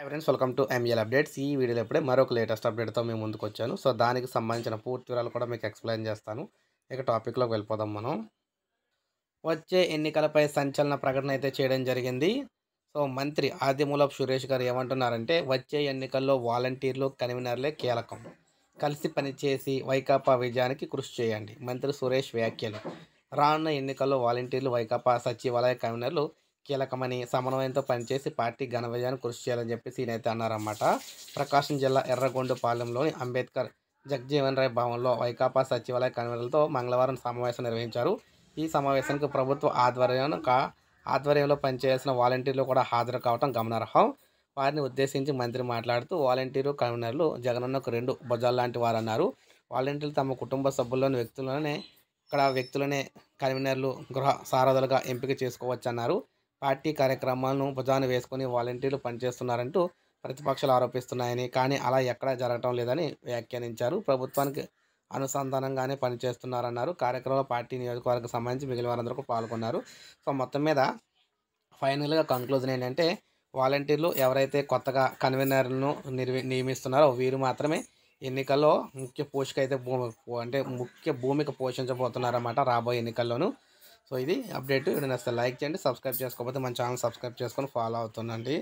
hi friends welcome to ML updates ఈ వీడియోలో ఇప్పుడే మరొక లేటెస్ట్ అప్డేట్తో మేము ముందుకు వచ్చాను సో దానికి సంబంధించిన పూర్తి వివరాలు కూడా మీకు ఎక్స్ప్లెయిన్ చేస్తాను ఇక టాపిక్లోకి వెళ్ళిపోదాం మనం వచ్చే ఎన్నికలపై సంచలన ప్రకటన అయితే చేయడం జరిగింది సో మంత్రి ఆదిమూలపు సురేష్ గారు ఏమంటున్నారంటే వచ్చే ఎన్నికల్లో వాలంటీర్లు కన్వీనర్లే కీలకం కలిసి పనిచేసి వైకాపా విజయానికి కృషి చేయండి మంత్రి సురేష్ వ్యాఖ్యలు రానున్న ఎన్నికల్లో వాలంటీర్లు వైకాపా సచివాలయ కన్వీనర్లు కీలకమని సమన్వయంతో పనిచేసి పార్టీ ఘన విజయాన్ని కృషి చేయాలని చెప్పేసి అయితే అన్నారన్నమాట ప్రకాశం జిల్లా ఎర్రగొండపాలెంలోని అంబేద్కర్ జగ్జీవన్ రాయ్ భవన్లో వైకాపా సచివాలయ కన్వీనర్లతో మంగళవారం సమావేశం నిర్వహించారు ఈ సమావేశానికి ప్రభుత్వ ఆధ్వర్యం ఆధ్వర్యంలో పనిచేసిన వాలంటీర్లు కూడా హాజరు కావడం గమనార్హం వారిని ఉద్దేశించి మంత్రి మాట్లాడుతూ వాలంటీరు కన్వీనర్లు జగనన్నకు రెండు భుజాల్లాంటి వారు అన్నారు వాలంటీర్లు తమ కుటుంబ సభ్యుల్లోని వ్యక్తులనే ఇక్కడ వ్యక్తులనే కన్వీనర్లు గృహ సారథులుగా ఎంపిక చేసుకోవచ్చన్నారు పార్టీ కార్యక్రమాలను భుజాన్ని వేసుకుని వాలంటీర్లు పనిచేస్తున్నారంటూ ప్రతిపక్షాలు ఆరోపిస్తున్నాయని కానీ అలా ఎక్కడా జరగటం లేదని వ్యాఖ్యానించారు ప్రభుత్వానికి అనుసంధానంగానే పనిచేస్తున్నారన్నారు కార్యక్రమంలో పార్టీ నియోజకవర్గం సంబంధించి మిగిలిన వారందరూ పాల్గొన్నారు సో మొత్తం మీద ఫైనల్గా కంక్లూజన్ ఏంటంటే వాలంటీర్లు ఎవరైతే కొత్తగా కన్వీనర్లను నిర్వి నియమిస్తున్నారో వీరు మాత్రమే ఎన్నికల్లో ముఖ్య పోషక అయితే భూమి అంటే ముఖ్య భూమిక పోషించబోతున్నారన్నమాట రాబోయే ఎన్నికల్లోనూ సో ఇది అప్డేట్ నచ్చితే లైక్ చేయండి సబ్స్క్రైబ్ చేసుకోకపోతే మన ఛానల్ సబ్స్క్రైబ్ చేసుకొని ఫాలో అవుతుందండి